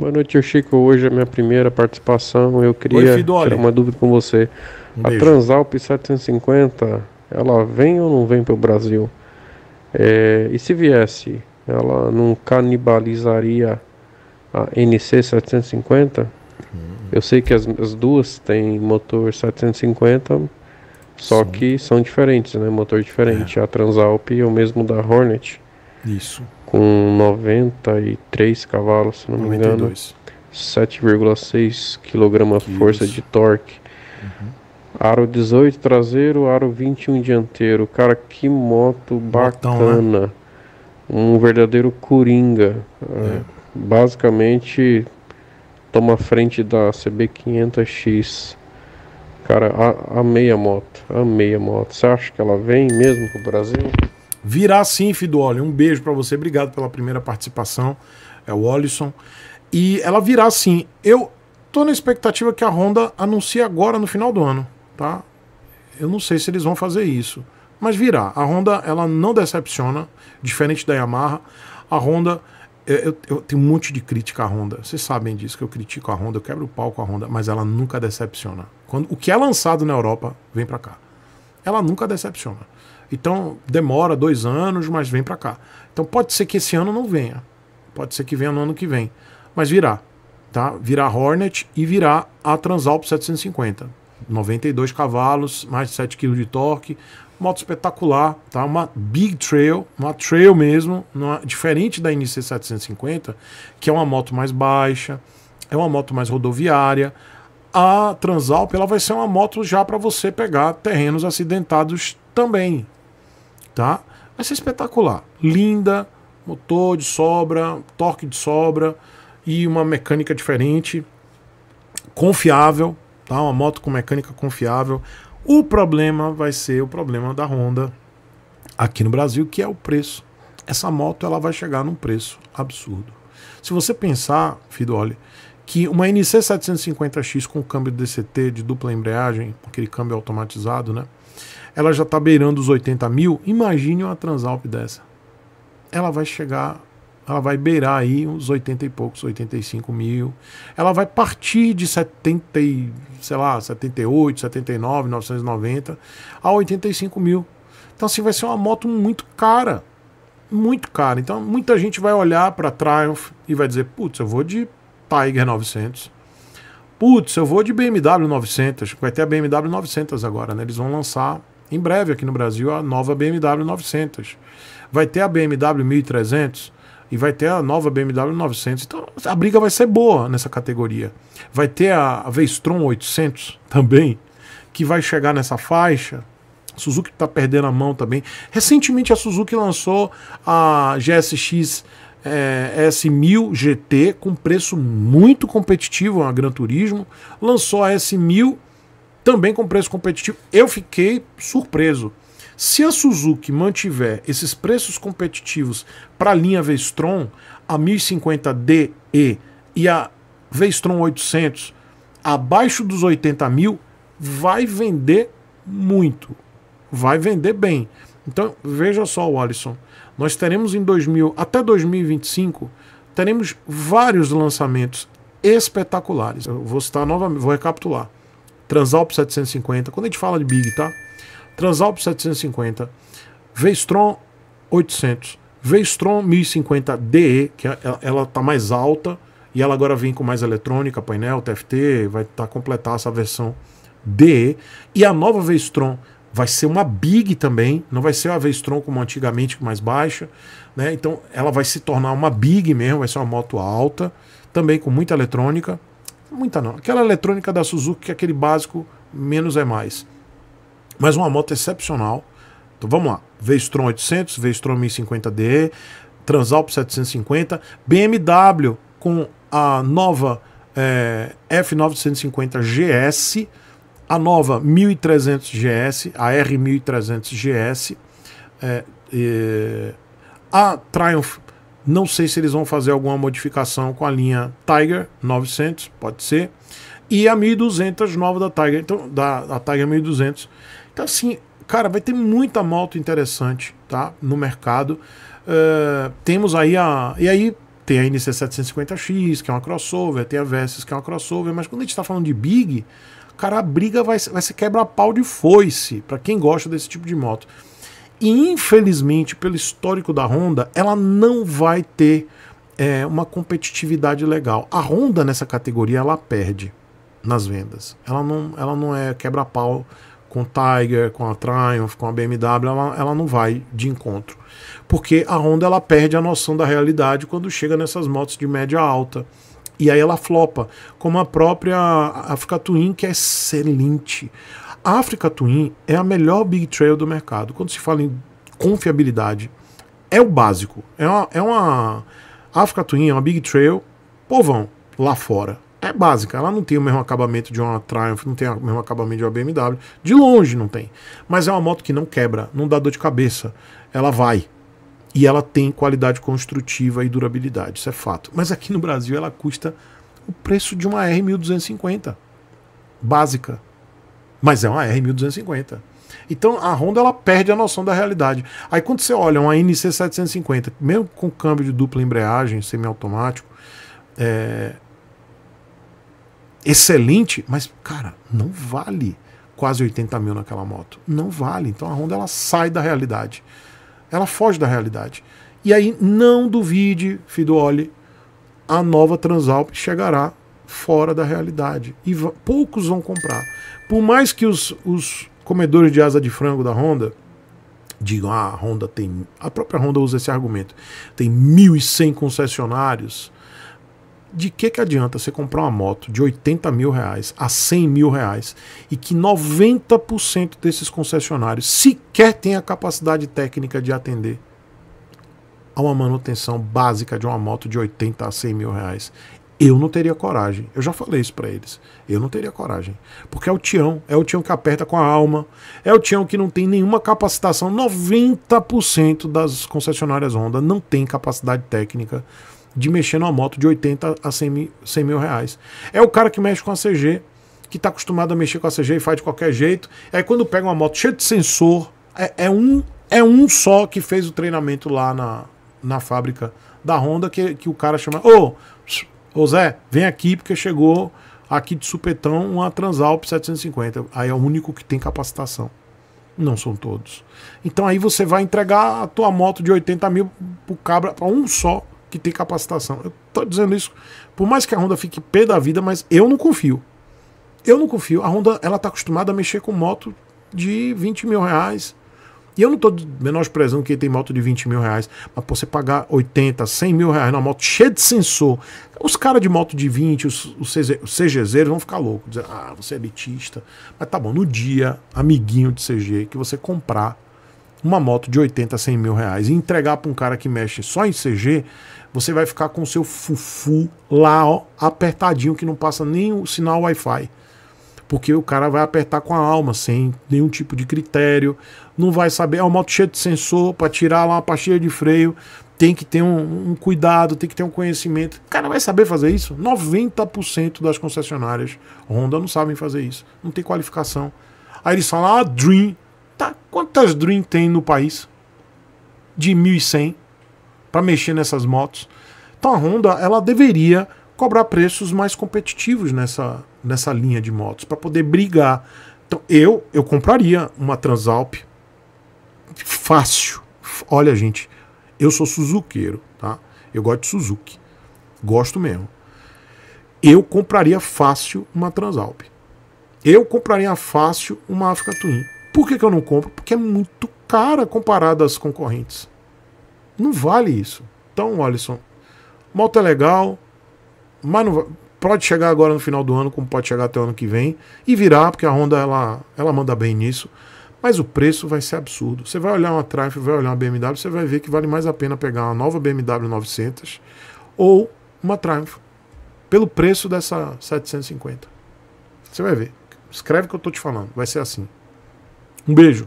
Boa noite, eu Chico. Hoje é a minha primeira participação. Eu queria Oi, tirar uma dúvida com você. Um a Transalp 750, ela vem ou não vem para o Brasil? É, e se viesse, ela não canibalizaria a NC 750? Uhum. Eu sei que as, as, duas têm motor 750, só Sim. que são diferentes, né? Motor diferente. É. A Transalp é o mesmo da Hornet. Isso com 93 cavalos, se não 92. me engano. 7,6 kg força de torque. Uhum. Aro 18 traseiro, aro 21 dianteiro. Cara, que moto Botão, né? bacana. Né? Um verdadeiro coringa. Ah, é. Basicamente, toma frente da CB500X. Cara, a, amei a moto. Amei a moto. Você acha que ela vem mesmo pro Brasil? virá sim, Fidoli. Um beijo para você, obrigado pela primeira participação, é o Olisson. E ela virá sim. Eu tô na expectativa que a Honda anuncie agora no final do ano, tá? Eu não sei se eles vão fazer isso, mas virá. A Honda ela não decepciona, diferente da Yamaha. A Honda eu, eu, tenho um monte de crítica à Honda. Vocês sabem disso que eu critico a Honda, eu quebro o pau com a Honda, mas ela nunca decepciona. Quando o que é lançado na Europa vem para cá. Ela nunca decepciona. Então demora dois anos, mas vem para cá. Então pode ser que esse ano não venha. Pode ser que venha no ano que vem. Mas virá. Tá? Virá Hornet e virá a Transalp 750. 92 cavalos, mais de 7 kg de torque. Moto espetacular, tá? Uma Big Trail, uma trail mesmo, diferente da NC 750, que é uma moto mais baixa, é uma moto mais rodoviária. A Transalp ela vai ser uma moto já para você pegar terrenos acidentados também, tá? Vai ser espetacular. Linda, motor de sobra, torque de sobra e uma mecânica diferente, confiável, tá? Uma moto com mecânica confiável. O problema vai ser o problema da Honda aqui no Brasil, que é o preço. Essa moto ela vai chegar num preço absurdo. Se você pensar, olha, que uma NC 750X com câmbio DCT de dupla embreagem, aquele câmbio automatizado, né? Ela já está beirando os 80 mil. Imagine uma Transalp dessa. Ela vai chegar, ela vai beirar aí uns 80 e poucos, 85 mil. Ela vai partir de 70, sei lá, 78, 79, 990 a 85 mil. Então assim vai ser uma moto muito cara. Muito cara. Então muita gente vai olhar para Triumph e vai dizer: putz, eu vou de Tiger 900. Putz, eu vou de BMW 900. Vai ter a BMW 900 agora, né? Eles vão lançar em breve aqui no Brasil a nova BMW 900. Vai ter a BMW 1300 e vai ter a nova BMW 900. Então a briga vai ser boa nessa categoria. Vai ter a Vestron 800 também, que vai chegar nessa faixa. Suzuki está perdendo a mão também. Recentemente a Suzuki lançou a GSX é, S1000 GT com preço muito competitivo, é a Gran Turismo. Lançou a S1000 também com preço competitivo. Eu fiquei surpreso. Se a Suzuki mantiver esses preços competitivos para a linha Vestron, a 1050DE e a Vestron 800 abaixo dos 80 mil, vai vender muito. Vai vender bem. Então, veja só, Alisson. Nós teremos em 2000 até 2025 teremos vários lançamentos espetaculares. Eu vou citar novamente, vou recapitular. Transalp 750, quando a gente fala de Big, tá? Transalp 750, Vestron 800, Vestron 1050 DE, que é, é, ela, tá mais alta e ela agora vem com mais eletrônica, painel, TFT, vai tá, completar essa versão DE. E a nova Vestron vai ser uma big também, não vai ser uma vez tronco como antigamente, mais baixa, né? Então ela vai se tornar uma big mesmo, vai ser uma moto alta, também com muita eletrônica, muita não, aquela eletrônica da Suzuki que é aquele básico menos é mais. Mas uma moto excepcional. Então vamos lá, Vestron 800, Vestron 1050DE, Transalp 750, BMW com a nova é, F950 GS, a nova 1300 GS, a R1300 GS, é, é, a Triumph, não sei se eles vão fazer alguma modificação com a linha Tiger 900, pode ser, e a 1200 nova da Tiger, então, da, da Tiger 1200. Então, assim, cara, vai ter muita moto interessante, tá? No mercado. Uh, temos aí a. E aí tem a NC750X, que é uma crossover, tem a Versys, que é uma crossover, mas quando a gente está falando de Big, cara briga, vai, vai se quebra pau de foice, para quem gosta desse tipo de moto. E infelizmente, pelo histórico da Honda, ela não vai ter é, uma competitividade legal. A Honda nessa categoria ela perde nas vendas. Ela não, ela não é quebra-pau com Tiger, com a Triumph, com a BMW, ela, ela não vai de encontro. Porque a Honda ela perde a noção da realidade quando chega nessas motos de média alta. E aí ela flopa, como a própria Africa Twin, que é excelente. A Africa Twin é a melhor big trail do mercado. Quando se fala em confiabilidade, é o básico. É uma, é uma a Africa Twin é uma big trail, povão, lá fora. É básica, ela não tem o mesmo acabamento de uma Triumph, não tem o mesmo acabamento de uma BMW, de longe não tem. Mas é uma moto que não quebra, não dá dor de cabeça, ela vai, e ela tem qualidade construtiva e durabilidade, isso é fato. Mas aqui no Brasil ela custa o preço de uma R1250 básica. Mas é uma R1250. Então a Honda ela perde a noção da realidade. Aí quando você olha uma NC750, mesmo com câmbio de dupla embreagem, semiautomático, é excelente, mas cara, não vale quase 80 mil naquela moto. Não vale. Então a Honda ela sai da realidade. Ela foge da realidade. E aí, não duvide, Fiduoli, a nova Transalp chegará fora da realidade. E poucos vão comprar. Por mais que os, os comedores de asa de frango da Honda digam, ah, a Honda tem. A própria Honda usa esse argumento. Tem 1.100 concessionários de que, que adianta você comprar uma moto de 80 mil reais a 100 mil reais e que 90% desses concessionários sequer tem a capacidade técnica de atender a uma manutenção básica de uma moto de 80 a 100 mil reais? Eu não teria coragem. Eu já falei isso para eles. Eu não teria coragem. Porque é o Tião. É o Tião que aperta com a alma. É o Tião que não tem nenhuma capacitação. 90% das concessionárias Honda não tem capacidade técnica de mexer numa moto de 80 a 100 mil, 100 mil reais. É o cara que mexe com a CG, que está acostumado a mexer com a CG e faz de qualquer jeito. É aí quando pega uma moto cheia de sensor, é, é um, é um só que fez o treinamento lá na, na fábrica da Honda, que, que o cara chama. Ô, ô Zé, vem aqui porque chegou aqui de supetão uma Transalp 750. Aí é o único que tem capacitação. Não são todos. Então aí você vai entregar a tua moto de 80 mil pro cabra, para um só que tem capacitação. Eu estou dizendo isso, por mais que a Honda fique pé da vida, mas eu não confio. Eu não confio. A Honda ela tá acostumada a mexer com moto de 20 mil reais. E eu não estou menosprezando que tem moto de 20 mil reais, mas pô, você pagar 80, 100 mil reais numa moto cheia de sensor. Os caras de moto de 20, os, os, vão ficar loucos. dizendo, ah, você é elitista. Mas tá bom, no dia, amiguinho de CG, que você comprar uma moto de 80, 100 mil reais e entregar para um cara que mexe só em CG, você vai ficar com o seu fufu lá ó, apertadinho que não passa nem o sinal Wi-Fi. Porque o cara vai apertar com a alma, sem nenhum tipo de critério, não vai saber. É uma moto cheia de sensor para tirar lá uma pastilha de freio, tem que ter um, um, cuidado, tem que ter um conhecimento. O cara vai saber fazer isso? 90% das concessionárias Honda não sabem fazer isso, não tem qualificação. Aí eles falam, ah, Dream, Tá, quantas Dream tem no país? De 1.100 para mexer nessas motos. Então a Honda ela deveria cobrar preços mais competitivos nessa, nessa linha de motos para poder brigar. Então eu eu compraria uma Transalp fácil. Olha gente, eu sou suzuqueiro, tá? Eu gosto de Suzuki, gosto mesmo. Eu compraria fácil uma Transalp. Eu compraria fácil uma Africa Twin. Por que, que eu não compro? Porque é muito cara comparado às concorrentes. Não vale isso. Então, Alisson, moto é legal, mas não, pode chegar agora no final do ano, como pode chegar até o ano que vem, e virar, porque a Honda ela, ela manda bem nisso. Mas o preço vai ser absurdo. Você vai olhar uma Triumph, vai olhar uma BMW, você vai ver que vale mais a pena pegar uma nova BMW 900 ou uma Triumph pelo preço dessa 750. Você vai ver. Escreve o que eu estou te falando. Vai ser assim. Um beijo.